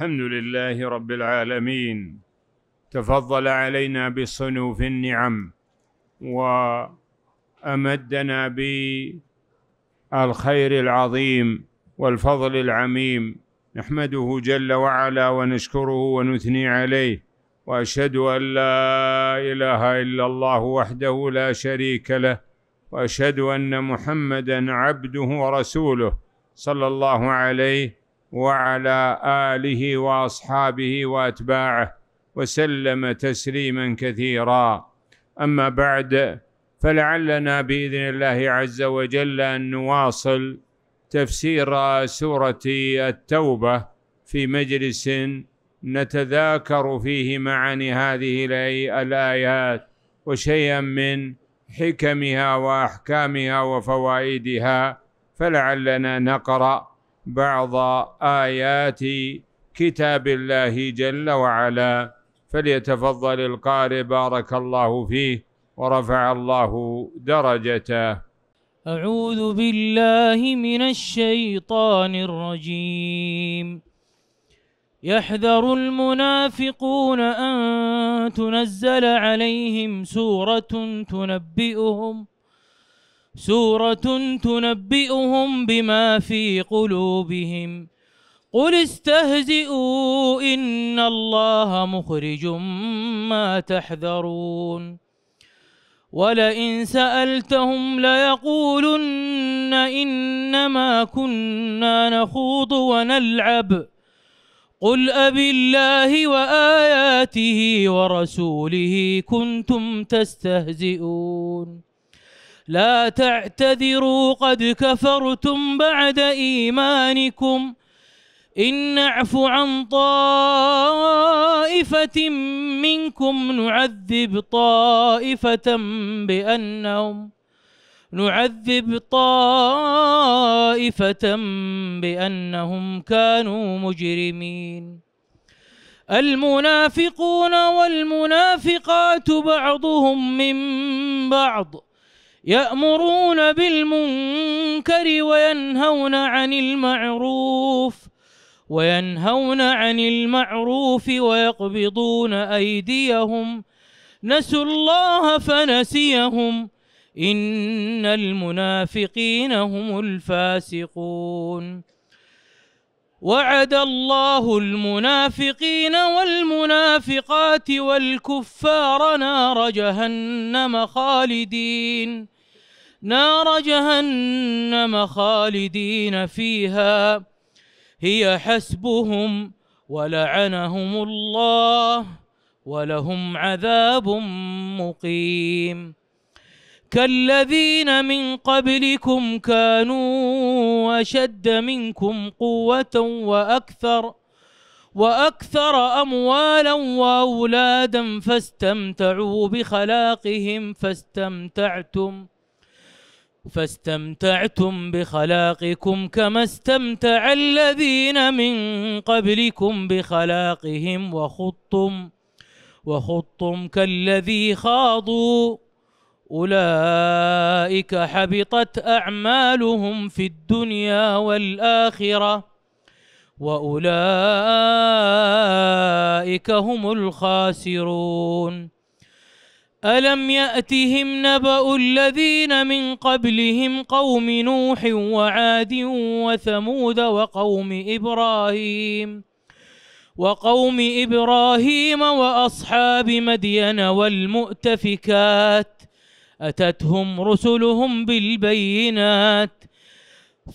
الحمد لله رب العالمين تفضل علينا بصنوف النعم وأمدنا بالخير العظيم والفضل العميم نحمده جل وعلا ونشكره ونثني عليه وأشهد أن لا إله إلا الله وحده لا شريك له وأشهد أن محمدا عبده ورسوله صلى الله عليه وعلى اله واصحابه واتباعه وسلم تسليما كثيرا اما بعد فلعلنا باذن الله عز وجل ان نواصل تفسير سوره التوبه في مجلس نتذاكر فيه معاني هذه الايات وشيئا من حكمها واحكامها وفوائدها فلعلنا نقرا بعض آيات كتاب الله جل وعلا فليتفضل القارئ بارك الله فيه ورفع الله درجته أعوذ بالله من الشيطان الرجيم يحذر المنافقون أن تنزل عليهم سورة تنبئهم سورة تنبئهم بما في قلوبهم قل استهزئوا إن الله مخرج ما تحذرون ولئن سألتهم ليقولن إنما كنا نخوض ونلعب قل أب الله وآياته ورسوله كنتم تستهزئون لا تعتذروا قد كفرتم بعد إيمانكم إن نعف عن طائفة منكم نعذب طائفة بأنهم نعذب طائفة بأنهم كانوا مجرمين المنافقون والمنافقات بعضهم من بعض يأمرون بالمنكر وينهون عن المعروف وينهون عن المعروف ويقبضون أيديهم نسوا الله فنسيهم إن المنافقين هم الفاسقون وعد الله المنافقين والمنافقات والكفار نار جهنم خالدين نار جهنم خالدين فيها هي حسبهم ولعنهم الله ولهم عذاب مقيم كالذين من قبلكم كانوا أشد منكم قوة وأكثر وأكثر أموالا وأولادا فاستمتعوا بخلاقهم فاستمتعتم فاستمتعتم بخلاقكم كما استمتع الذين من قبلكم بخلاقهم وخضتم وخضتم كالذي خاضوا أولئك حبطت أعمالهم في الدنيا والآخرة وأولئك هم الخاسرون ألم يأتهم نبأ الذين من قبلهم قوم نوح وعاد وثمود وقوم إبراهيم وقوم إبراهيم وأصحاب مدين والمؤتفكات أتتهم رسلهم بالبينات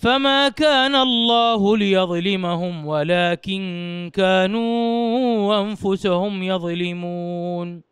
فما كان الله ليظلمهم ولكن كانوا أنفسهم يظلمون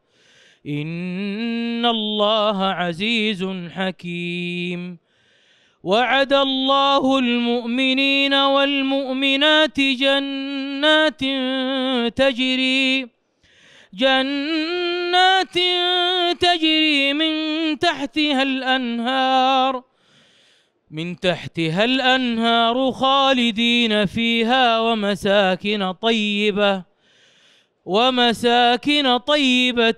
إن الله عزيز حكيم وعد الله المؤمنين والمؤمنات جنات تجري جنات تجري من تحتها الأنهار من تحتها الأنهار خالدين فيها ومساكن طيبة ومساكن طيبة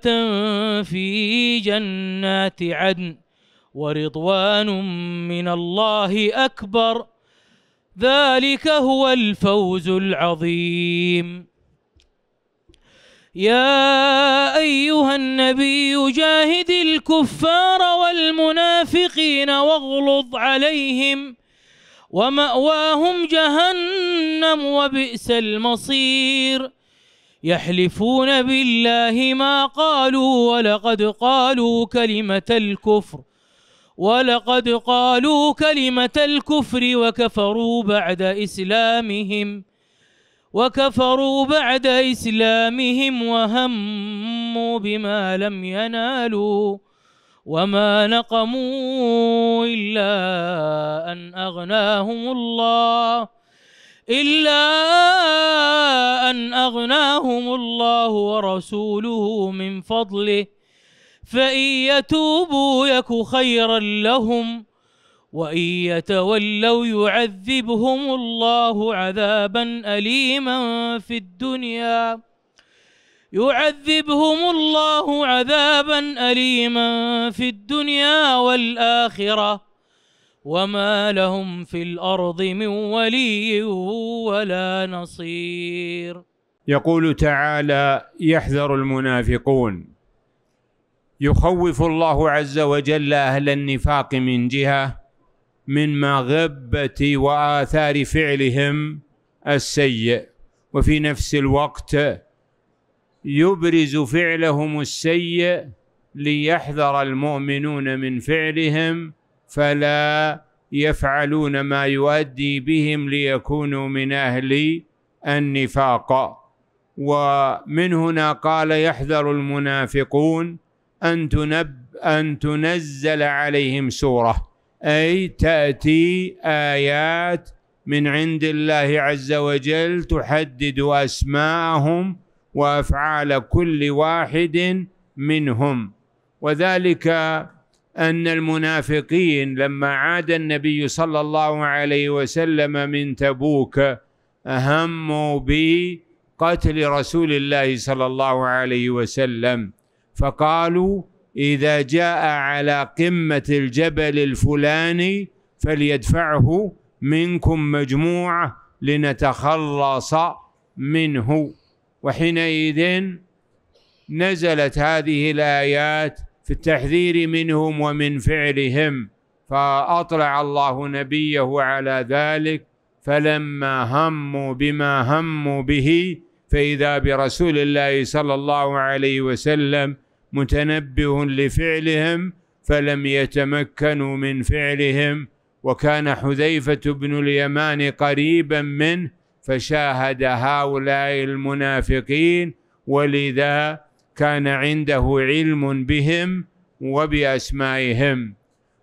في جنات عدن ورضوان من الله أكبر ذلك هو الفوز العظيم يا أيها النبي جاهد الكفار والمنافقين واغلظ عليهم ومأواهم جهنم وبئس المصير يحلفون بالله ما قالوا ولقد قالوا كلمة الكفر ولقد قالوا كلمة الكفر وكفروا بعد إسلامهم وكفروا بعد إسلامهم وهموا بما لم ينالوا وما نقموا إلا أن أغناهم الله إلا أن أغناهم الله ورسوله من فضله فإن يتوبوا يك خيرا لهم وإن يتولوا يعذبهم الله عذابا أليما في الدنيا يعذبهم الله عذابا أليما في الدنيا والآخرة وما لهم في الأرض من ولي ولا نصير يقول تعالى يحذر المنافقون يخوف الله عز وجل أهل النفاق من جهة من مغبة وآثار فعلهم السيء وفي نفس الوقت يبرز فعلهم السيء ليحذر المؤمنون من فعلهم فلا يفعلون ما يؤدي بهم ليكونوا من اهل النفاق ومن هنا قال يحذر المنافقون ان تنب ان تنزل عليهم سوره اي تاتي ايات من عند الله عز وجل تحدد اسماءهم وافعال كل واحد منهم وذلك ان المنافقين لما عاد النبي صلى الله عليه وسلم من تبوك اهموا بقتل رسول الله صلى الله عليه وسلم فقالوا اذا جاء على قمه الجبل الفلاني فليدفعه منكم مجموعه لنتخلص منه وحينئذ نزلت هذه الايات في التحذير منهم ومن فعلهم فأطلع الله نبيه على ذلك فلما هموا بما هموا به فإذا برسول الله صلى الله عليه وسلم متنبه لفعلهم فلم يتمكنوا من فعلهم وكان حذيفة بن اليمان قريبا منه فشاهد هؤلاء المنافقين ولذا كان عنده علم بهم وباسمائهم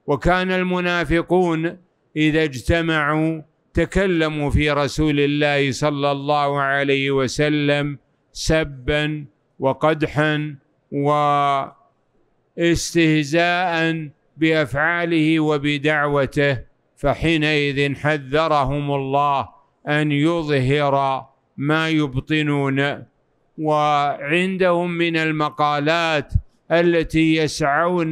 وكان المنافقون اذا اجتمعوا تكلموا في رسول الله صلى الله عليه وسلم سبا وقدحا واستهزاء بافعاله وبدعوته فحينئذ حذرهم الله ان يظهر ما يبطنون وعندهم من المقالات التي يسعون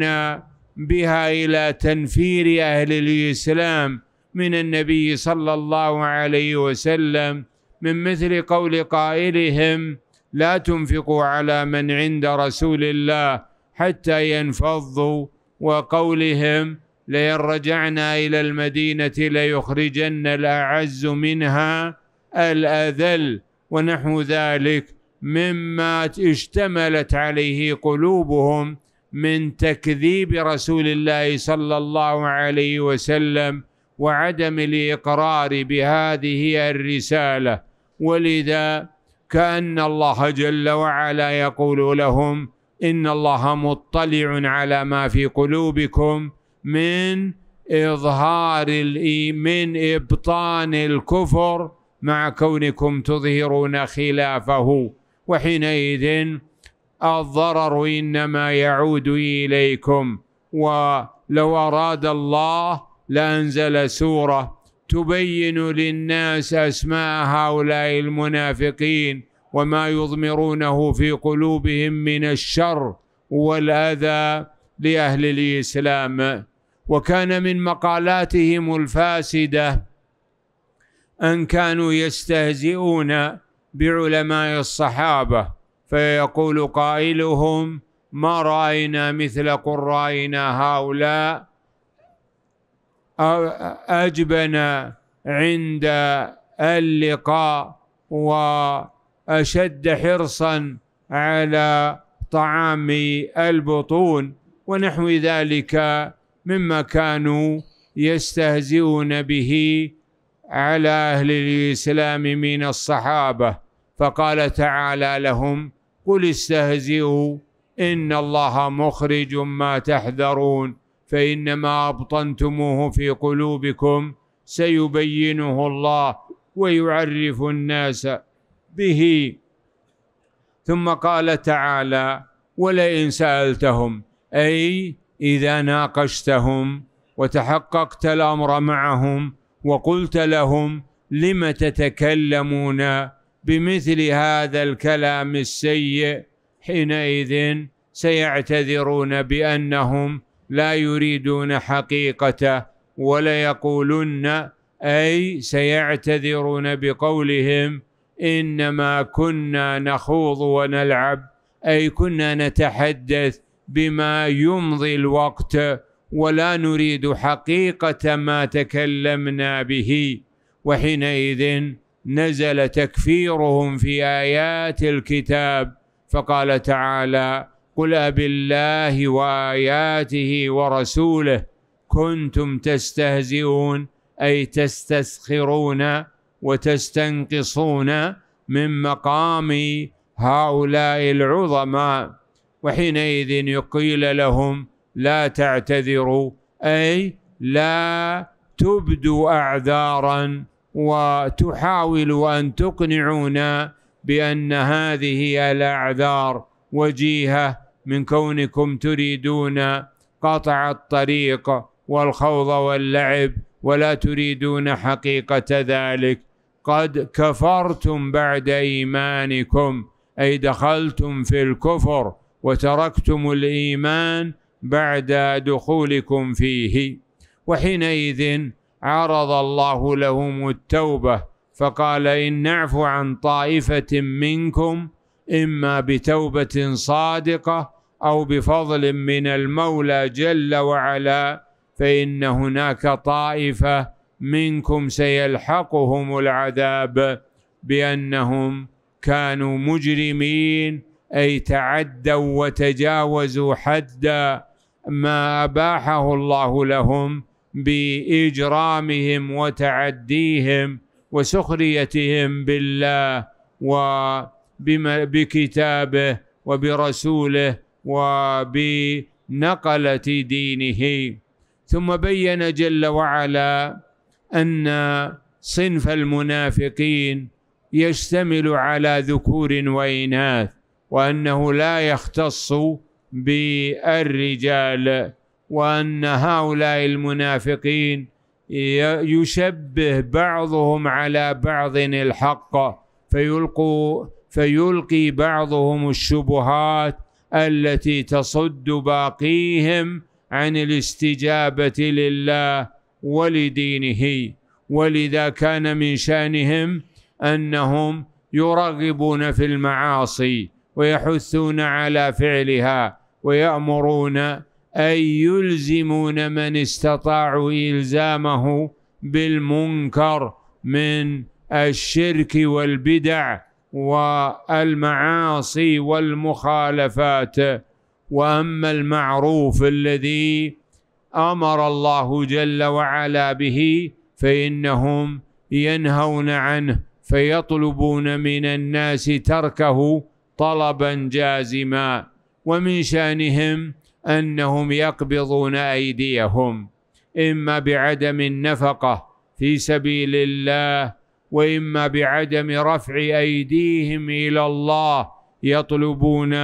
بها الى تنفير اهل الاسلام من النبي صلى الله عليه وسلم من مثل قول قائلهم لا تنفقوا على من عند رسول الله حتى ينفضوا وقولهم لئن رجعنا الى المدينه ليخرجن الاعز منها الاذل ونحو ذلك مما اشتملت عليه قلوبهم من تكذيب رسول الله صلى الله عليه وسلم وعدم الاقرار بهذه الرساله ولذا كان الله جل وعلا يقول لهم ان الله مطلع على ما في قلوبكم من اظهار من ابطان الكفر مع كونكم تظهرون خلافه وحينئذ الضرر انما يعود اليكم ولو اراد الله لانزل سوره تبين للناس اسماء هؤلاء المنافقين وما يضمرونه في قلوبهم من الشر والاذى لاهل الاسلام وكان من مقالاتهم الفاسده ان كانوا يستهزئون بعلماء الصحابة فيقول قائلهم ما رأينا مثل قرائنا هؤلاء أجبن عند اللقاء وأشد حرصا على طعام البطون ونحو ذلك مما كانوا يستهزئون به على أهل الإسلام من الصحابة فقال تعالى لهم قل استهزئوا إن الله مخرج ما تحذرون فإنما أبطنتموه في قلوبكم سيبينه الله ويعرف الناس به ثم قال تعالى ولئن سألتهم أي إذا ناقشتهم وتحققت الأمر معهم وقلت لهم لم تتكلمون بمثل هذا الكلام السيء حينئذ سيعتذرون بانهم لا يريدون حقيقته وليقولن اي سيعتذرون بقولهم انما كنا نخوض ونلعب اي كنا نتحدث بما يمضي الوقت ولا نريد حقيقه ما تكلمنا به وحينئذ نزل تكفيرهم في ايات الكتاب فقال تعالى قل أبالله وآياته ورسوله كنتم تستهزئون أي تستسخرون وتستنقصون من مقام هؤلاء العظماء وحينئذ يقيل لهم لا تعتذروا أي لا تبدوا أعذارا وتحاول أن تقنعونا بأن هذه الأعذار وجيهة من كونكم تريدون قطع الطريق والخوض واللعب ولا تريدون حقيقة ذلك قد كفرتم بعد إيمانكم أي دخلتم في الكفر وتركتم الإيمان بعد دخولكم فيه وحينئذ عرض الله لهم التوبه فقال ان نعف عن طائفه منكم اما بتوبه صادقه او بفضل من المولى جل وعلا فان هناك طائفه منكم سيلحقهم العذاب بانهم كانوا مجرمين اي تعدوا وتجاوزوا حدا ما اباحه الله لهم باجرامهم وتعديهم وسخريتهم بالله وبكتابه وبرسوله وبنقله دينه ثم بين جل وعلا ان صنف المنافقين يشتمل على ذكور واناث وانه لا يختص بالرجال وان هؤلاء المنافقين يشبه بعضهم على بعض الحق فيلقوا فيلقي بعضهم الشبهات التي تصد باقيهم عن الاستجابه لله ولدينه ولذا كان من شانهم انهم يرغبون في المعاصي ويحثون على فعلها ويامرون أي يلزمون من استطاعوا إلزامه بالمنكر من الشرك والبدع والمعاصي والمخالفات وأما المعروف الذي أمر الله جل وعلا به فإنهم ينهون عنه فيطلبون من الناس تركه طلبا جازما ومن شأنهم انهم يقبضون ايديهم اما بعدم النفقه في سبيل الله واما بعدم رفع ايديهم الى الله يطلبون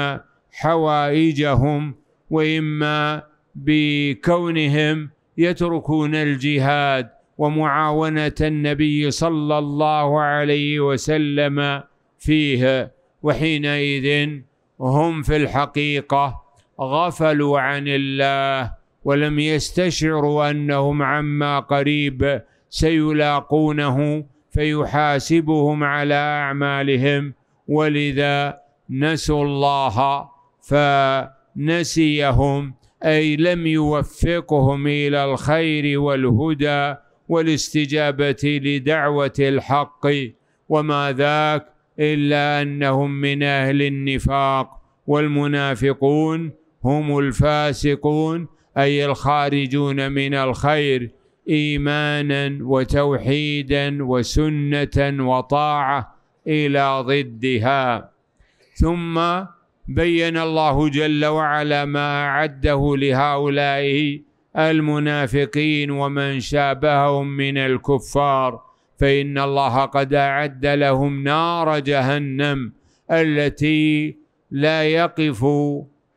حوائجهم واما بكونهم يتركون الجهاد ومعاونه النبي صلى الله عليه وسلم فيه وحينئذ هم في الحقيقه غفلوا عن الله ولم يستشعروا انهم عما قريب سيلاقونه فيحاسبهم على اعمالهم ولذا نسوا الله فنسيهم اي لم يوفقهم الى الخير والهدى والاستجابه لدعوه الحق وما ذاك الا انهم من اهل النفاق والمنافقون هم الفاسقون أي الخارجون من الخير إيمانا وتوحيدا وسنة وطاعة إلى ضدها ثم بين الله جل وعلا ما أعده لهؤلاء المنافقين ومن شابههم من الكفار فإن الله قد أعد لهم نار جهنم التي لا يقف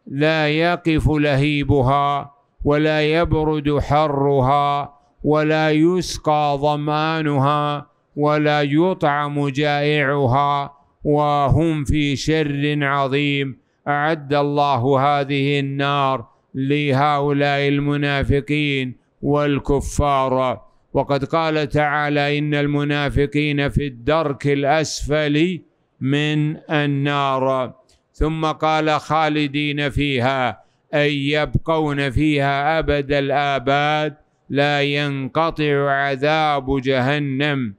لا يقف لهيبها ولا يبرد حرها ولا يسقى ظمانها ولا يطعم جائعها وهم في شر عظيم أعد الله هذه النار لهؤلاء المنافقين والكفار وقد قال تعالى إن المنافقين في الدرك الأسفل من النار ثم قال خالدين فيها أي يبقون فيها أبد الآباد لا ينقطع عذاب جهنم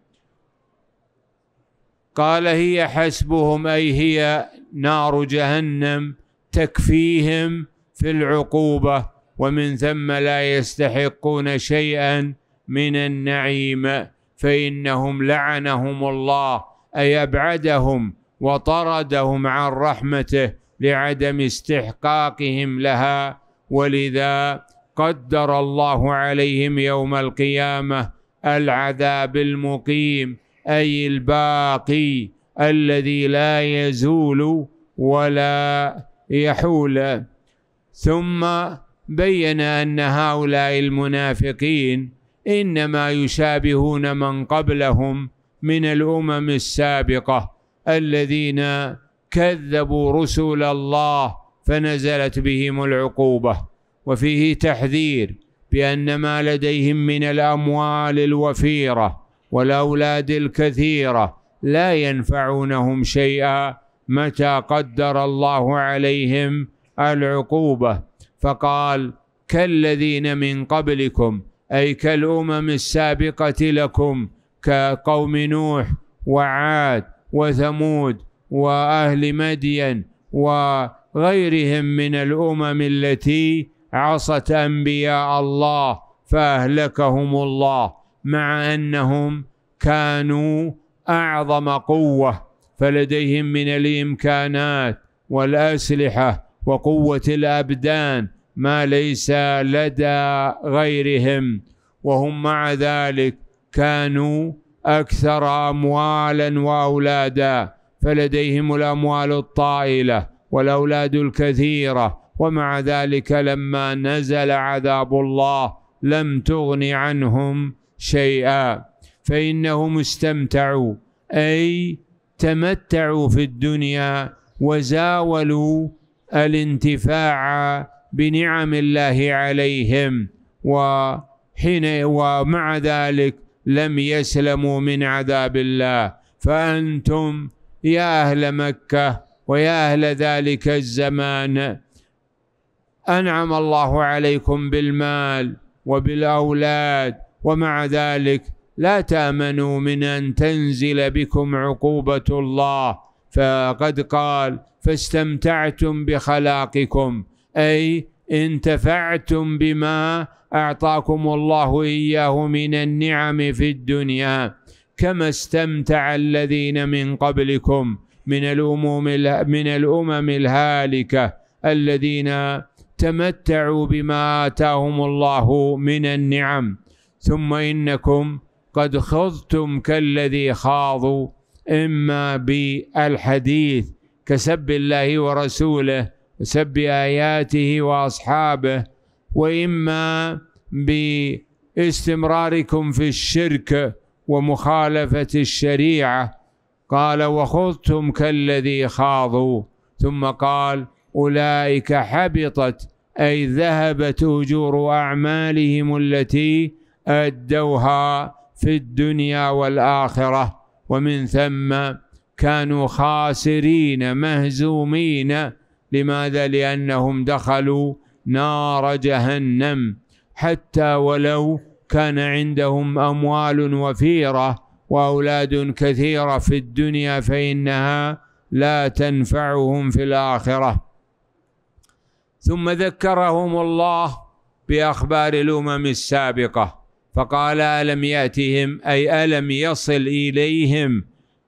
قال هي حسبهم أي هي نار جهنم تكفيهم في العقوبة ومن ثم لا يستحقون شيئا من النعيم فإنهم لعنهم الله أي أبعدهم وطردهم عن رحمته لعدم استحقاقهم لها ولذا قدر الله عليهم يوم القيامه العذاب المقيم اي الباقي الذي لا يزول ولا يحول ثم بين ان هؤلاء المنافقين انما يشابهون من قبلهم من الامم السابقه الذين كذبوا رسول الله فنزلت بهم العقوبة وفيه تحذير بأن ما لديهم من الأموال الوفيرة والأولاد الكثيرة لا ينفعونهم شيئا متى قدر الله عليهم العقوبة فقال كالذين من قبلكم أي كالأمم السابقة لكم كقوم نوح وعاد وثمود واهل مدين وغيرهم من الامم التي عصت انبياء الله فاهلكهم الله مع انهم كانوا اعظم قوه فلديهم من الامكانات والاسلحه وقوه الابدان ما ليس لدى غيرهم وهم مع ذلك كانوا أكثر أموالا وأولادا فلديهم الأموال الطائلة والأولاد الكثيرة ومع ذلك لما نزل عذاب الله لم تغن عنهم شيئا فإنهم استمتعوا أي تمتعوا في الدنيا وزاولوا الانتفاع بنعم الله عليهم وحين ومع ذلك لم يسلموا من عذاب الله فأنتم يا أهل مكة ويا أهل ذلك الزمان أنعم الله عليكم بالمال وبالأولاد ومع ذلك لا تأمنوا من أن تنزل بكم عقوبة الله فقد قال فاستمتعتم بخلاقكم أي انتفعتم بما أعطاكم الله إياه من النعم في الدنيا كما استمتع الذين من قبلكم من الأمم من الأمم الهالكة الذين تمتعوا بما آتاهم الله من النعم ثم إنكم قد خضتم كالذي خاضوا إما بالحديث كسب الله ورسوله سب آياته وأصحابه وإما باستمراركم في الشرك ومخالفة الشريعة قال وخذتم كالذي خاضوا ثم قال أولئك حبطت أي ذهبت أجور أعمالهم التي أدوها في الدنيا والآخرة ومن ثم كانوا خاسرين مهزومين لماذا لانهم دخلوا نار جهنم حتى ولو كان عندهم اموال وفيره واولاد كثيره في الدنيا فانها لا تنفعهم في الاخره ثم ذكرهم الله باخبار الامم السابقه فقال الم ياتهم اي الم يصل اليهم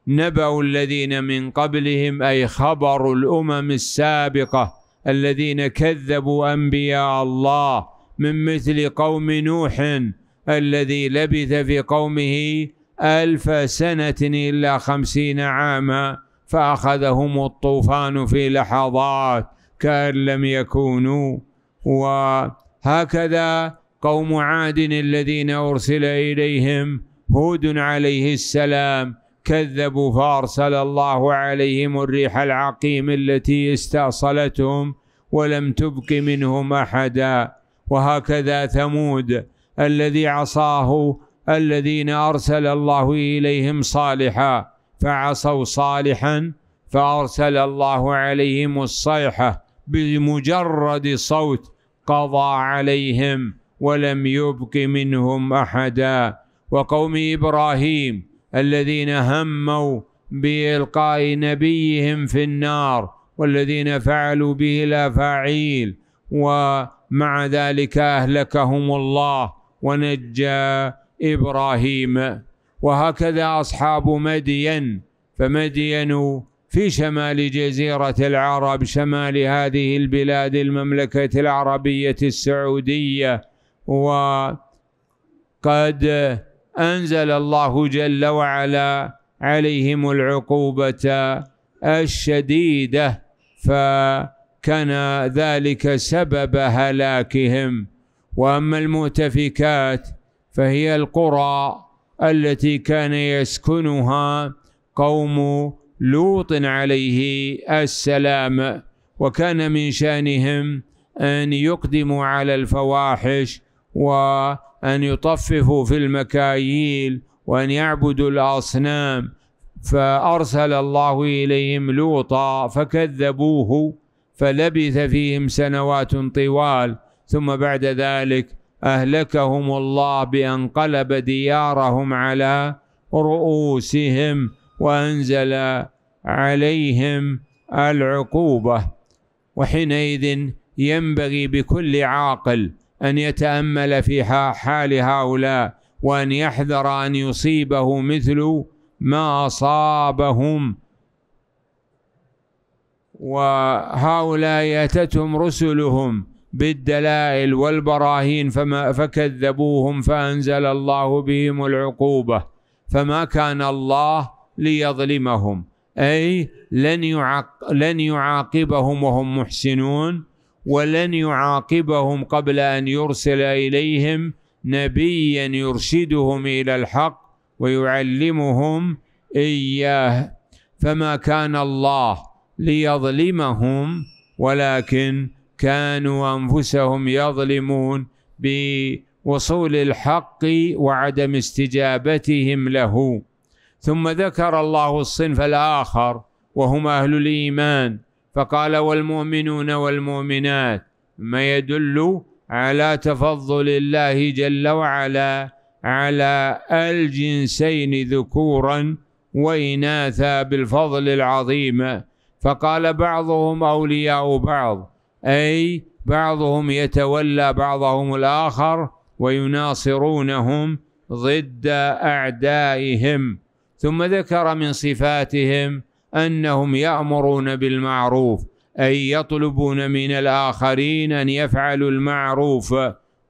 نبأ الذين من قبلهم أي خبر الأمم السابقة الذين كذبوا أنبياء الله من مثل قوم نوح الذي لبث في قومه ألف سنة إلا خمسين عاما فأخذهم الطوفان في لحظات كأن لم يكونوا وهكذا قوم عاد الذين أرسل إليهم هود عليه السلام كذبوا فأرسل الله عليهم الريح العقيم التي استأصلتهم ولم تبق منهم أحدا وهكذا ثمود الذي عصاه الذين أرسل الله إليهم صالحا فعصوا صالحا فأرسل الله عليهم الصيحة بمجرد صوت قضى عليهم ولم يبق منهم أحدا وقوم إبراهيم الذين هموا بإلقاء نبيهم في النار والذين فعلوا به الأفاعيل ومع ذلك أهلكهم الله ونجى إبراهيم وهكذا أصحاب مدين فمدين في شمال جزيرة العرب شمال هذه البلاد المملكة العربية السعودية وقد أنزل الله جل وعلا عليهم العقوبة الشديدة فكان ذلك سبب هلاكهم وأما المؤتفكات فهي القرى التي كان يسكنها قوم لوط عليه السلام وكان من شانهم ان يقدموا على الفواحش و أن يطففوا في المكاييل وأن يعبدوا الأصنام فأرسل الله إليهم لوطا فكذبوه فلبث فيهم سنوات طوال ثم بعد ذلك أهلكهم الله بأن قلب ديارهم على رؤوسهم وأنزل عليهم العقوبة وحينئذ ينبغي بكل عاقل أن يتأمل في حال هؤلاء وأن يحذر أن يصيبه مثل ما أصابهم وهؤلاء أتتهم رسلهم بالدلائل والبراهين فما فكذبوهم فأنزل الله بهم العقوبة فما كان الله ليظلمهم أي لن, لن يعاقبهم وهم محسنون ولن يعاقبهم قبل ان يرسل اليهم نبيا يرشدهم الى الحق ويعلمهم اياه فما كان الله ليظلمهم ولكن كانوا انفسهم يظلمون بوصول الحق وعدم استجابتهم له ثم ذكر الله الصنف الاخر وهم اهل الايمان فقال والمؤمنون والمؤمنات ما يدل على تفضل الله جل وعلا على الجنسين ذكورا وإناثا بالفضل العظيم فقال بعضهم أولياء بعض أي بعضهم يتولى بعضهم الآخر ويناصرونهم ضد أعدائهم ثم ذكر من صفاتهم أنهم يأمرون بالمعروف أي يطلبون من الآخرين أن يفعلوا المعروف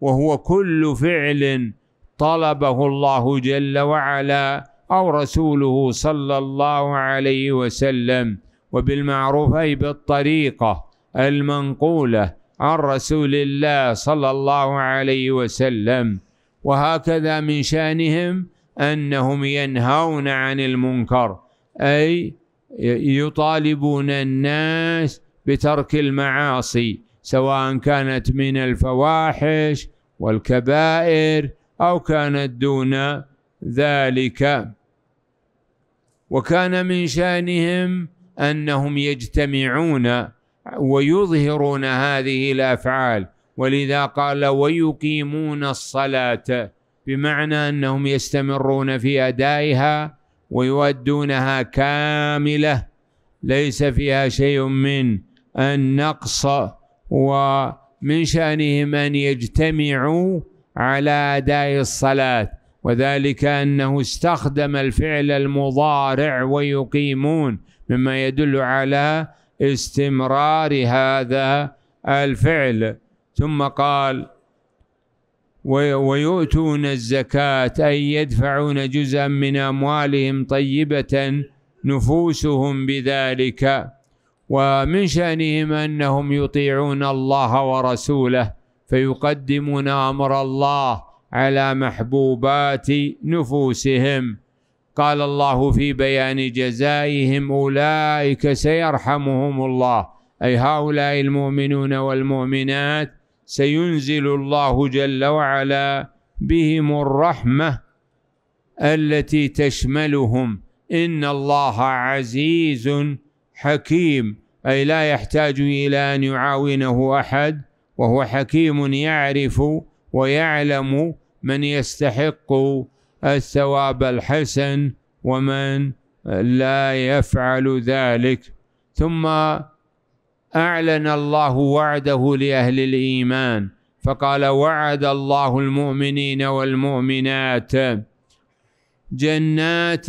وهو كل فعل طلبه الله جل وعلا أو رسوله صلى الله عليه وسلم وبالمعروف أي بالطريقة المنقولة عن رسول الله صلى الله عليه وسلم وهكذا من شأنهم أنهم ينهون عن المنكر أي يطالبون الناس بترك المعاصي سواء كانت من الفواحش والكبائر او كانت دون ذلك وكان من شانهم انهم يجتمعون ويظهرون هذه الافعال ولذا قال ويقيمون الصلاه بمعنى انهم يستمرون في ادائها ويؤدونها كاملة ليس فيها شيء من النقص ومن شأنهم أن يجتمعوا على أداء الصلاة وذلك أنه استخدم الفعل المضارع ويقيمون مما يدل على استمرار هذا الفعل ثم قال ويؤتون الزكاة أي يدفعون جزءا من أموالهم طيبة نفوسهم بذلك ومن شأنهم أنهم يطيعون الله ورسوله فيقدمون أمر الله على محبوبات نفوسهم قال الله في بيان جزائهم أولئك سيرحمهم الله أي هؤلاء المؤمنون والمؤمنات سينزل الله جل وعلا بهم الرحمة التي تشملهم إن الله عزيز حكيم أي لا يحتاج إلى أن يعاونه أحد وهو حكيم يعرف ويعلم من يستحق الثواب الحسن ومن لا يفعل ذلك ثم أعلن الله وعده لأهل الإيمان فقال وعد الله المؤمنين والمؤمنات جنات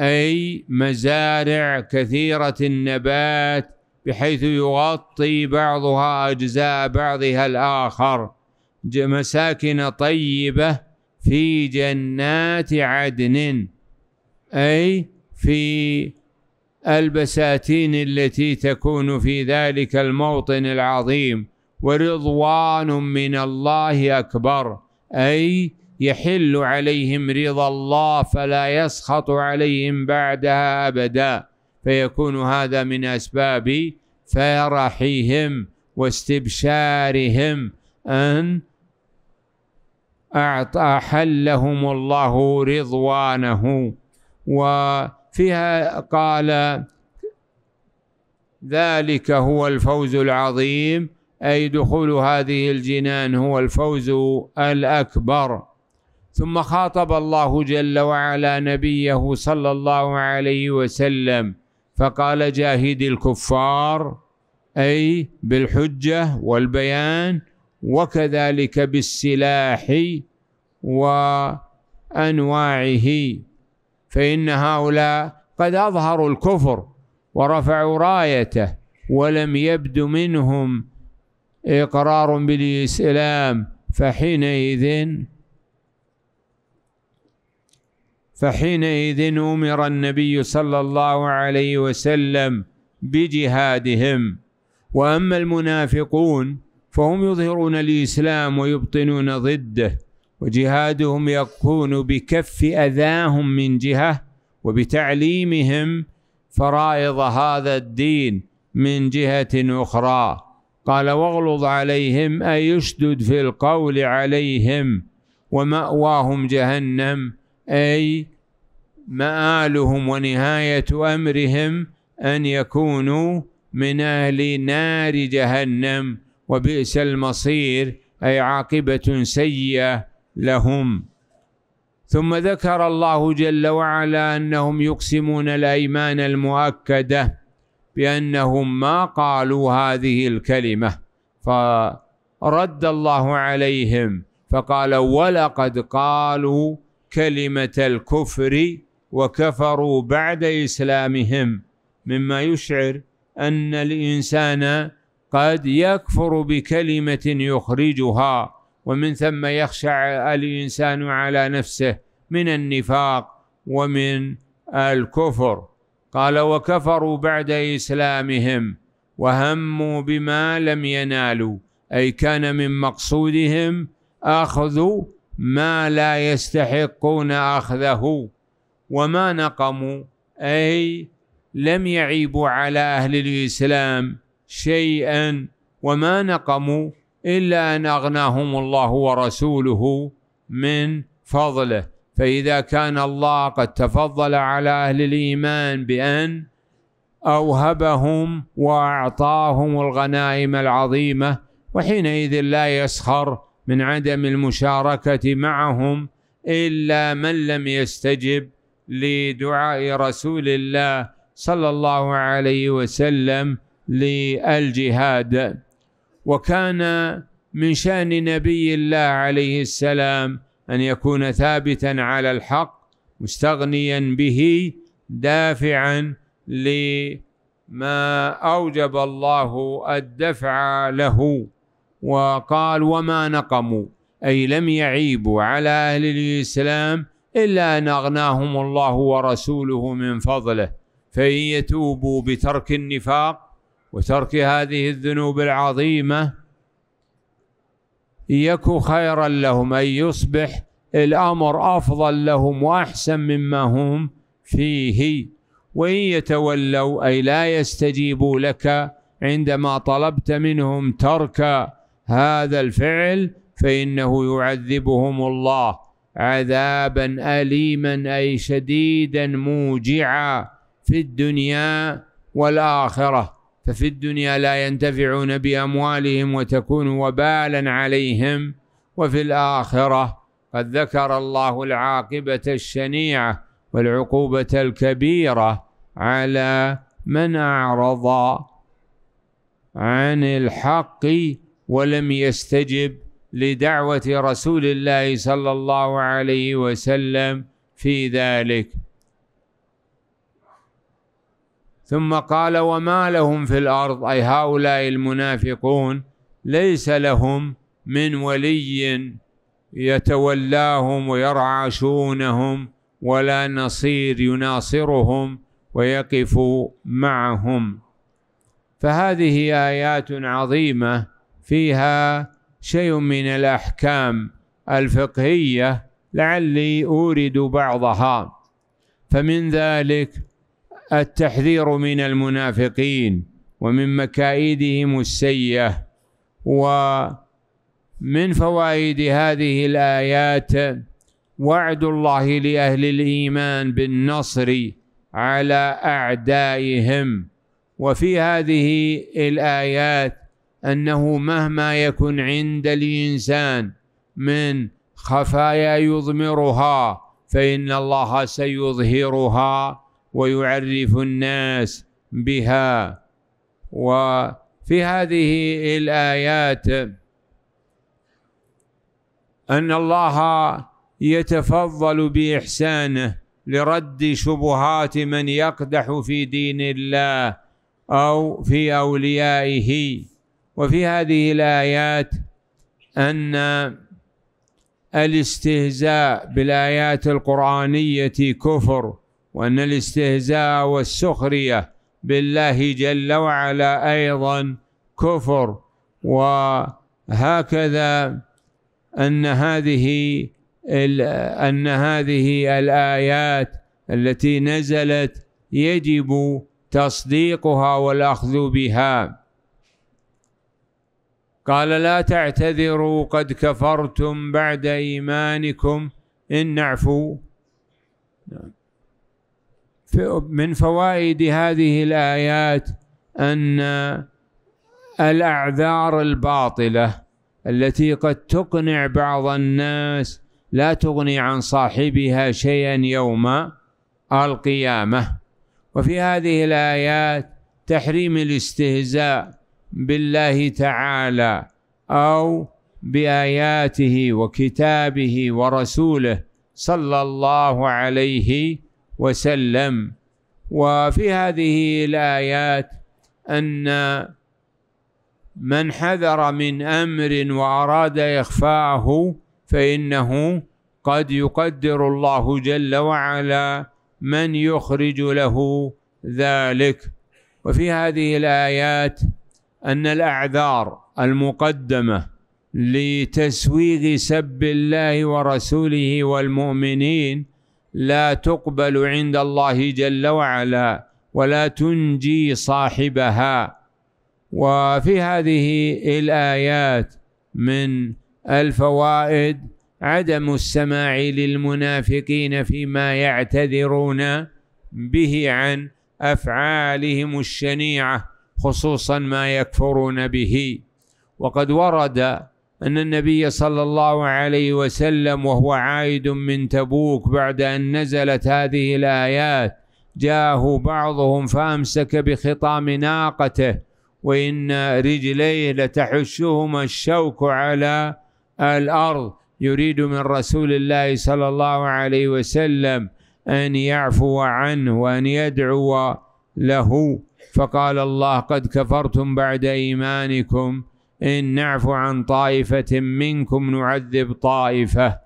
أي مزارع كثيرة النبات بحيث يغطي بعضها أجزاء بعضها الآخر مساكن طيبة في جنات عدن أي في البساتين التي تكون في ذلك الموطن العظيم ورضوان من الله أكبر أي يحل عليهم رضا الله فلا يسخط عليهم بعدها أبدا فيكون هذا من أسباب فرحهم واستبشارهم أن أعطى حلهم الله رضوانه و فيها قال ذلك هو الفوز العظيم أي دخول هذه الجنان هو الفوز الأكبر ثم خاطب الله جل وعلا نبيه صلى الله عليه وسلم فقال جاهد الكفار أي بالحجة والبيان وكذلك بالسلاح وأنواعه فإن هؤلاء قد أظهروا الكفر ورفعوا رايته ولم يبد منهم إقرار بالإسلام فحينئذ فحينئذ أمر النبي صلى الله عليه وسلم بجهادهم وأما المنافقون فهم يظهرون الإسلام ويبطنون ضده وجهادهم يكون بكف اذاهم من جهه وبتعليمهم فرائض هذا الدين من جهه اخرى قال واغلظ عليهم اي اشدد في القول عليهم وماواهم جهنم اي مآلهم ونهاية أمرهم أن يكونوا من أهل نار جهنم وبئس المصير أي عاقبة سيئة لهم ثم ذكر الله جل وعلا أنهم يقسمون الأيمان المؤكدة بأنهم ما قالوا هذه الكلمة فرد الله عليهم فقال ولقد قالوا كلمة الكفر وكفروا بعد إسلامهم مما يشعر أن الإنسان قد يكفر بكلمة يخرجها ومن ثم يخشع الإنسان على نفسه من النفاق ومن الكفر قال وكفروا بعد إسلامهم وهموا بما لم ينالوا أي كان من مقصودهم اخذ ما لا يستحقون أخذه وما نقموا أي لم يعيبوا على أهل الإسلام شيئا وما نقموا إلا أن أغناهم الله ورسوله من فضله فإذا كان الله قد تفضل على أهل الإيمان بأن أوهبهم وأعطاهم الغنائم العظيمة وحينئذ لا يسخر من عدم المشاركة معهم إلا من لم يستجب لدعاء رسول الله صلى الله عليه وسلم للجهاد وكان من شأن نبي الله عليه السلام أن يكون ثابتا على الحق مستغنيا به دافعا لما أوجب الله الدفع له وقال وما نقموا أي لم يعيبوا على أهل الإسلام إلا أن أغناهم الله ورسوله من فضله فإن يتوبوا بترك النفاق وترك هذه الذنوب العظيمه يك خيرا لهم ان يصبح الامر افضل لهم واحسن مما هم فيه وان يتولوا اي لا يستجيبوا لك عندما طلبت منهم ترك هذا الفعل فانه يعذبهم الله عذابا اليما اي شديدا موجعا في الدنيا والاخره ففي الدنيا لا ينتفعون باموالهم وتكون وبالا عليهم وفي الاخره قد ذكر الله العاقبه الشنيعه والعقوبه الكبيره على من اعرض عن الحق ولم يستجب لدعوه رسول الله صلى الله عليه وسلم في ذلك ثم قال وما لهم في الارض اي هؤلاء المنافقون ليس لهم من ولي يتولاهم شؤونهم ولا نصير يناصرهم ويقف معهم فهذه ايات عظيمه فيها شيء من الاحكام الفقهيه لعلي اورد بعضها فمن ذلك التحذير من المنافقين ومن مكائدهم السيئه ومن فوائد هذه الايات وعد الله لاهل الايمان بالنصر على اعدائهم وفي هذه الايات انه مهما يكن عند الانسان من خفايا يضمرها فان الله سيظهرها ويعرف الناس بها وفي هذه الآيات أن الله يتفضل بإحسانه لرد شبهات من يقدح في دين الله أو في أوليائه وفي هذه الآيات أن الاستهزاء بالآيات القرآنية كفر وأن الاستهزاء والسخرية بالله جل وعلا أيضا كفر وهكذا أن هذه أن هذه الآيات التي نزلت يجب تصديقها والأخذ بها قال لا تعتذروا قد كفرتم بعد إيمانكم إن نعفو نعم من فوائد هذه الآيات أن الأعذار الباطلة التي قد تقنع بعض الناس لا تغني عن صاحبها شيئا يوم القيامة وفي هذه الآيات تحريم الاستهزاء بالله تعالى أو بآياته وكتابه ورسوله صلى الله عليه وسلم وسلم وفي هذه الآيات أن من حذر من أمر وأراد إخفاءه فإنه قد يقدر الله جل وعلا من يخرج له ذلك وفي هذه الآيات أن الأعذار المقدمة لتسويغ سب الله ورسوله والمؤمنين لا تقبل عند الله جل وعلا ولا تنجي صاحبها وفي هذه الآيات من الفوائد عدم السماع للمنافقين فيما يعتذرون به عن أفعالهم الشنيعة خصوصا ما يكفرون به وقد ورد أن النبي صلى الله عليه وسلم وهو عائد من تبوك بعد أن نزلت هذه الآيات جاءه بعضهم فأمسك بخطام ناقته وإن رجليه لتحشهما الشوك على الأرض يريد من رسول الله صلى الله عليه وسلم أن يعفو عنه وأن يدعو له فقال الله قد كفرتم بعد إيمانكم إن نعف عن طائفة منكم نعذب طائفة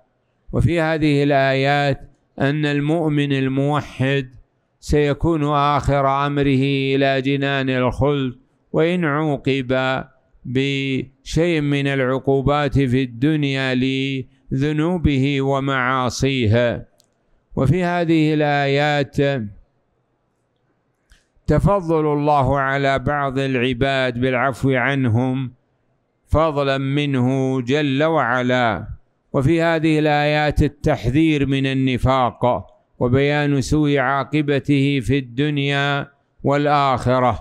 وفي هذه الآيات أن المؤمن الموحد سيكون آخر أمره إلى جنان الخلد وإن عوقب بشيء من العقوبات في الدنيا لذنوبه ومعاصيه وفي هذه الآيات تفضل الله على بعض العباد بالعفو عنهم فضلا منه جل وعلا وفي هذه الآيات التحذير من النفاق وبيان سوء عاقبته في الدنيا والآخرة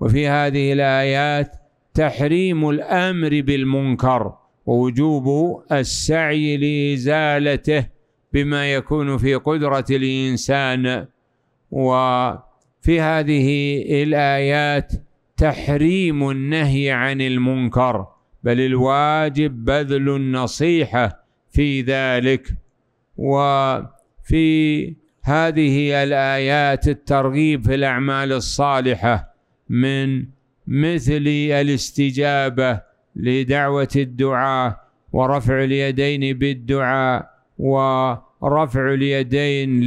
وفي هذه الآيات تحريم الأمر بالمنكر ووجوب السعي لإزالته بما يكون في قدرة الإنسان وفي هذه الآيات تحريم النهي عن المنكر بل الواجب بذل النصيحة في ذلك وفي هذه الآيات الترغيب في الأعمال الصالحة من مثل الاستجابة لدعوة الدعاء ورفع اليدين بالدعاء ورفع اليدين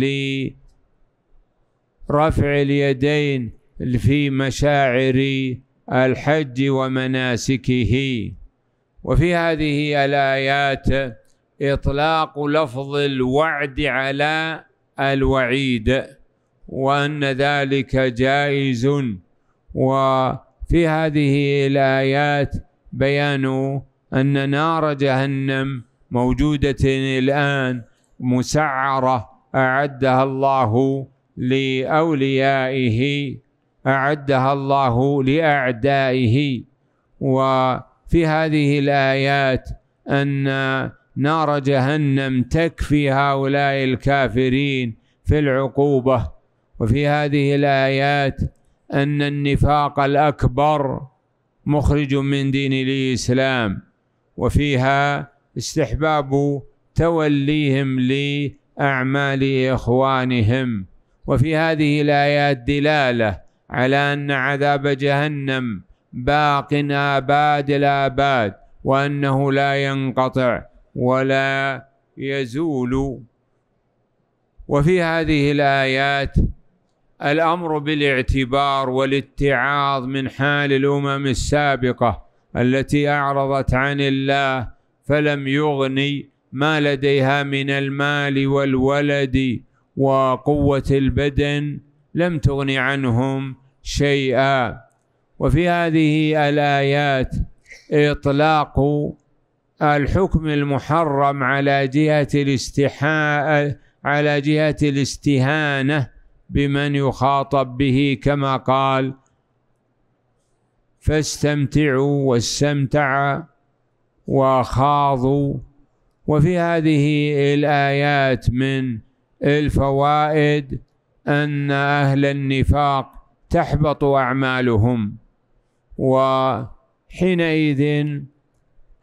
لرفع اليدين في مشاعر الحج ومناسكه وفي هذه الآيات إطلاق لفظ الوعد على الوعيد وأن ذلك جائز وفي هذه الآيات بيان أن نار جهنم موجودة الآن مسعرة أعدها الله لأوليائه أعدها الله لأعدائه و في هذه الآيات أن نار جهنم تكفي هؤلاء الكافرين في العقوبة وفي هذه الآيات أن النفاق الأكبر مخرج من دين الإسلام وفيها استحباب توليهم لأعمال إخوانهم وفي هذه الآيات دلالة على أن عذاب جهنم باق آباد الآباد وأنه لا ينقطع ولا يزول وفي هذه الآيات الأمر بالاعتبار والاتعاظ من حال الأمم السابقة التي أعرضت عن الله فلم يغني ما لديها من المال والولد وقوة البدن لم تغن عنهم شيئا وفي هذه الآيات إطلاق الحكم المحرم على جهة الاستحاء على جهة الاستهانة بمن يخاطب به كما قال فاستمتعوا واستمتع وخاضوا وفي هذه الآيات من الفوائد أن أهل النفاق تحبط أعمالهم وحينئذ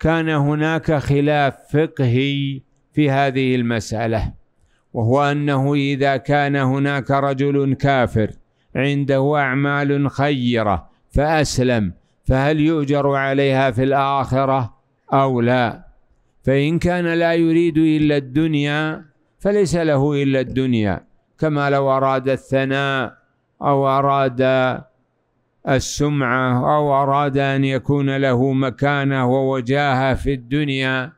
كان هناك خلاف فقهي في هذه المسألة وهو أنه إذا كان هناك رجل كافر عنده أعمال خيرة فأسلم فهل يؤجر عليها في الآخرة أو لا فإن كان لا يريد إلا الدنيا فليس له إلا الدنيا كما لو أراد الثناء أو أراد السمعة أو أراد أن يكون له مكانة ووجاهة في الدنيا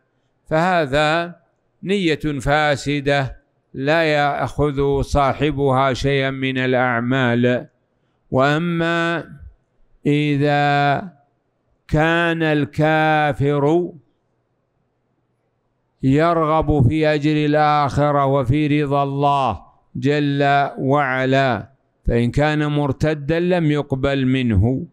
فهذا نية فاسدة لا يأخذ صاحبها شيئا من الأعمال وأما إذا كان الكافر يرغب في أجر الآخرة وفي رضا الله جل وعلا فإن كان مرتدا لم يقبل منه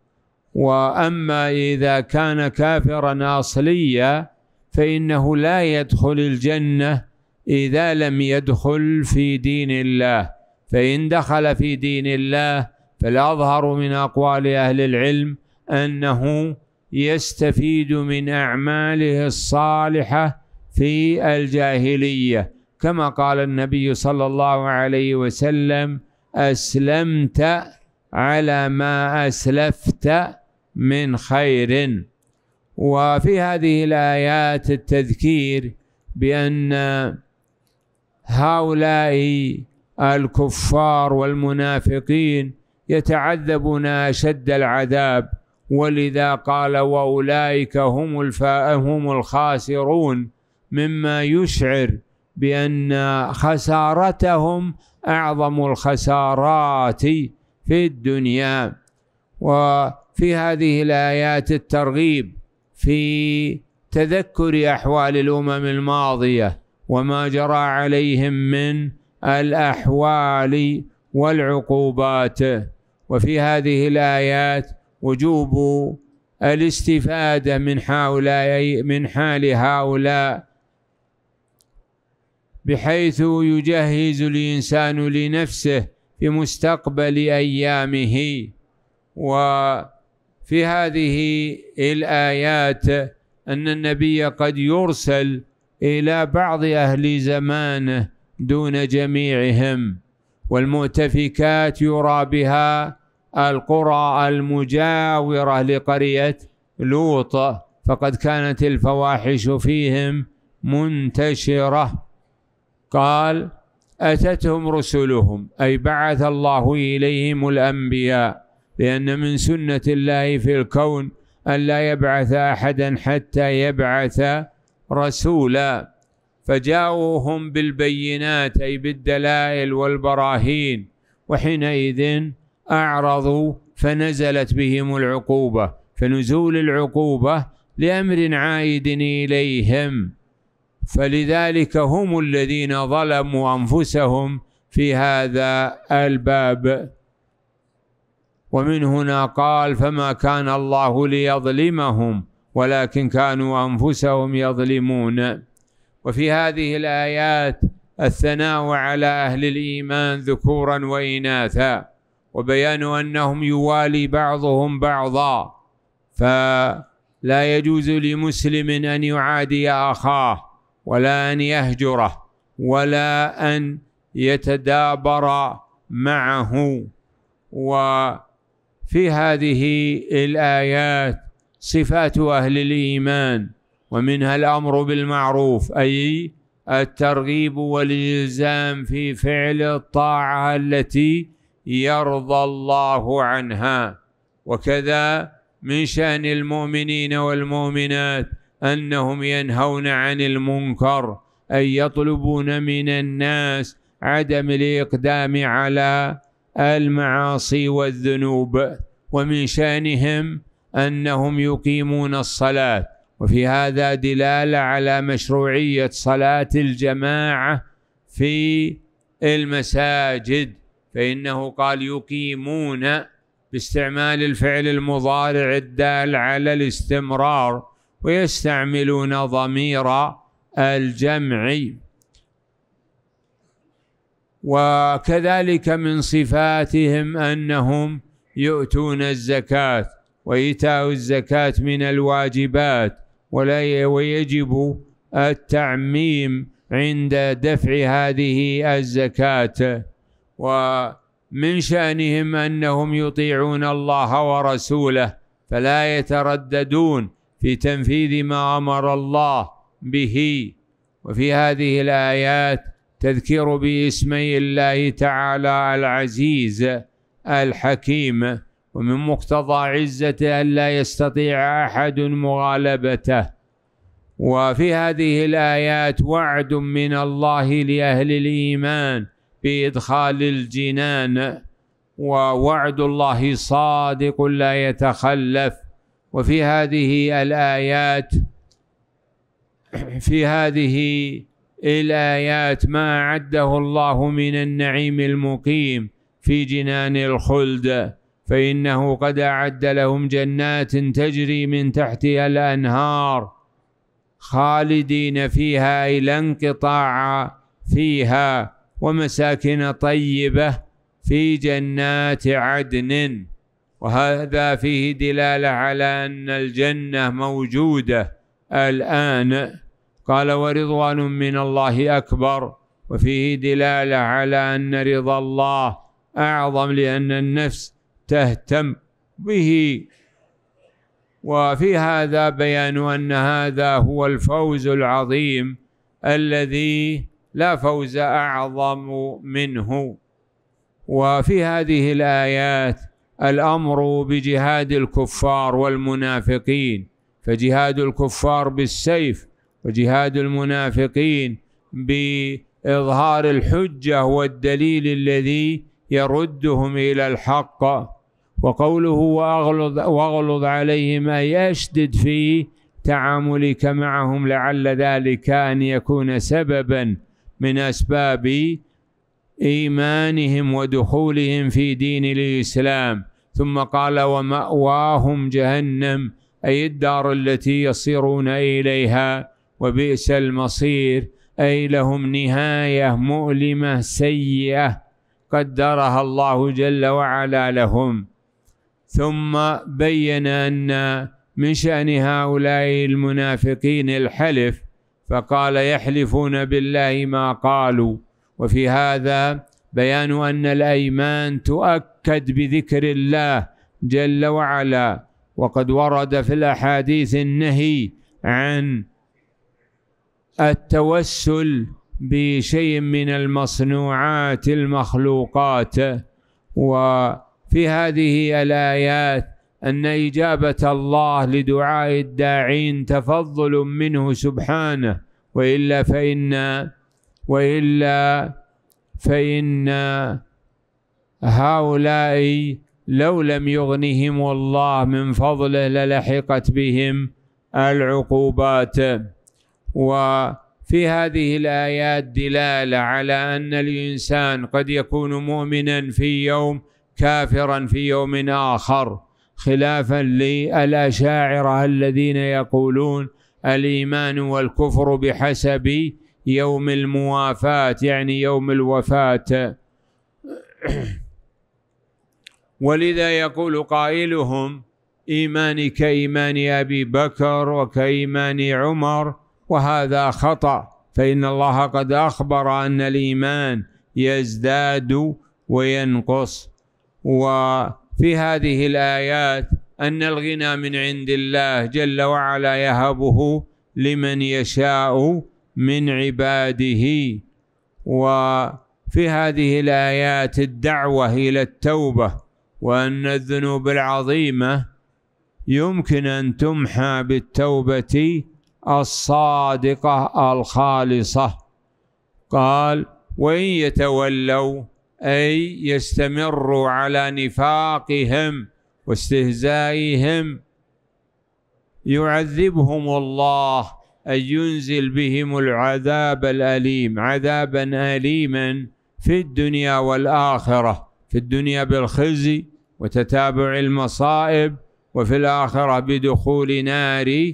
وأما إذا كان كافرا أصليا فإنه لا يدخل الجنة إذا لم يدخل في دين الله فإن دخل في دين الله فالأظهر من أقوال أهل العلم أنه يستفيد من أعماله الصالحة في الجاهلية كما قال النبي صلى الله عليه وسلم أسلمت على ما أسلفت من خير وفي هذه الآيات التذكير بأن هؤلاء الكفار والمنافقين يتعذبون أشد العذاب ولذا قال وأولئك هم هم الخاسرون مما يشعر بأن خسارتهم أعظم الخسارات في الدنيا وفي هذه الآيات الترغيب في تذكر أحوال الأمم الماضية وما جرى عليهم من الأحوال والعقوبات وفي هذه الآيات وجوب الاستفادة من من حال هؤلاء بحيث يجهز الإنسان لنفسه في مستقبل أيامه وفي هذه الآيات أن النبي قد يرسل إلى بعض أهل زمانه دون جميعهم والمؤتفكات يرى بها القرى المجاورة لقرية لوط فقد كانت الفواحش فيهم منتشره قال أتتهم رسلهم أي بعث الله إليهم الأنبياء لأن من سنة الله في الكون أن لا يبعث أحدا حتى يبعث رسولا فجاؤوهم بالبينات أي بالدلائل والبراهين وحينئذ أعرضوا فنزلت بهم العقوبة فنزول العقوبة لأمر عائد إليهم فلذلك هم الذين ظلموا انفسهم في هذا الباب ومن هنا قال فما كان الله ليظلمهم ولكن كانوا انفسهم يظلمون وفي هذه الايات الثناء على اهل الايمان ذكورا واناثا وبيان انهم يوالي بعضهم بعضا فلا يجوز لمسلم ان يعادي اخاه ولا أن يهجره ولا أن يتدابر معه وفي هذه الآيات صفات أهل الإيمان ومنها الأمر بالمعروف أي الترغيب والإلزام في فعل الطاعة التي يرضى الله عنها وكذا من شأن المؤمنين والمؤمنات أنهم ينهون عن المنكر أي يطلبون من الناس عدم الإقدام على المعاصي والذنوب ومن شأنهم أنهم يقيمون الصلاة وفي هذا دلالة على مشروعية صلاة الجماعة في المساجد فإنه قال يقيمون باستعمال الفعل المضارع الدال على الاستمرار ويستعملون ضمير الجمع وكذلك من صفاتهم انهم يؤتون الزكاه وايتاء الزكاه من الواجبات ولا ويجب التعميم عند دفع هذه الزكاه ومن شانهم انهم يطيعون الله ورسوله فلا يترددون في تنفيذ ما امر الله به وفي هذه الايات تذكير باسمي الله تعالى العزيز الحكيم ومن مقتضى عزته ألا يستطيع أحد مغالبته وفي هذه الآيات وعد من الله لأهل الإيمان بإدخال الجنان ووعد الله صادق لا يتخلف وفي هذه الآيات في هذه الآيات ما أعده الله من النعيم المقيم في جنان الخلد فإنه قد أعد لهم جنات تجري من تحتها الأنهار خالدين فيها إلى انقطاع فيها ومساكن طيبة في جنات عدن وهذا فيه دلاله على ان الجنه موجوده الان قال ورضوان من الله اكبر وفيه دلاله على ان رضا الله اعظم لان النفس تهتم به وفي هذا بيان ان هذا هو الفوز العظيم الذي لا فوز اعظم منه وفي هذه الايات الأمر بجهاد الكفار والمنافقين فجهاد الكفار بالسيف وجهاد المنافقين بإظهار الحجة والدليل الذي يردهم إلى الحق وقوله وأغلظ, وأغلظ عليهم أي أشدد في تعاملك معهم لعل ذلك أن يكون سببا من أسباب إيمانهم ودخولهم في دين الإسلام ثم قال ومأواهم جهنم أي الدار التي يصيرون إليها وبئس المصير أي لهم نهاية مؤلمة سيئة قدرها الله جل وعلا لهم ثم بين أن من شأن هؤلاء المنافقين الحلف فقال يحلفون بالله ما قالوا وفي هذا بيان أن الأيمان تؤكد بذكر الله جل وعلا وقد ورد في الأحاديث النهي عن التوسل بشيء من المصنوعات المخلوقات وفي هذه الآيات أن إجابة الله لدعاء الداعين تفضل منه سبحانه وإلا فإن وإلا فإن هؤلاء لو لم يغنهم الله من فضله للحقت بهم العقوبات وفي هذه الآيات دلالة على أن الإنسان قد يكون مؤمنا في يوم كافرا في يوم آخر خلافا للأشاعرة الذين يقولون الإيمان والكفر بحسب يوم الموافاة يعني يوم الوفاة ولذا يقول قائلهم إيماني كإيمان أبي بكر وكإيمان عمر وهذا خطأ فإن الله قد أخبر أن الإيمان يزداد وينقص وفي هذه الآيات أن الغنى من عند الله جل وعلا يهبه لمن يشاء من عباده وفي هذه الآيات الدعوة إلى التوبة وأن الذنوب العظيمة يمكن أن تمحى بالتوبة الصادقة الخالصة قال وإن يتولوا أي يستمروا على نفاقهم واستهزائهم يعذبهم الله أن ينزل بهم العذاب الأليم عذابا أليما في الدنيا والآخرة في الدنيا بالخزي وتتابع المصائب وفي الآخرة بدخول نار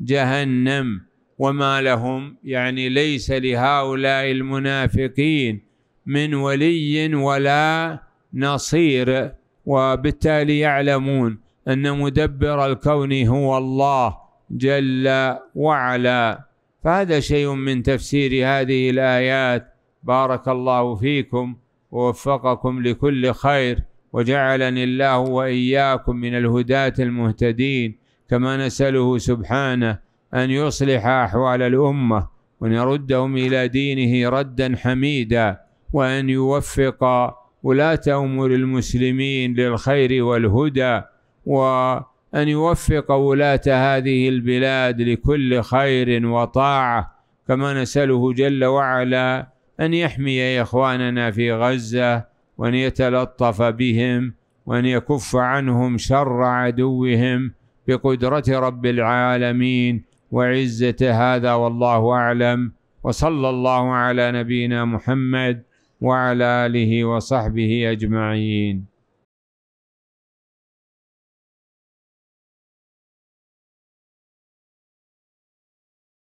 جهنم وما لهم يعني ليس لهؤلاء المنافقين من ولي ولا نصير وبالتالي يعلمون أن مدبر الكون هو الله جل وعلا فهذا شيء من تفسير هذه الايات بارك الله فيكم ووفقكم لكل خير وجعلني الله واياكم من الهداة المهتدين كما نساله سبحانه ان يصلح احوال الامه وان يردهم الى دينه ردا حميدا وان يوفق ولاه امور المسلمين للخير والهدى و أن يوفق ولاة هذه البلاد لكل خير وطاعة كما نسأله جل وعلا أن يحمي إخواننا في غزة وأن يتلطف بهم وأن يكف عنهم شر عدوهم بقدرة رب العالمين وعزة هذا والله أعلم وصلى الله على نبينا محمد وعلى آله وصحبه أجمعين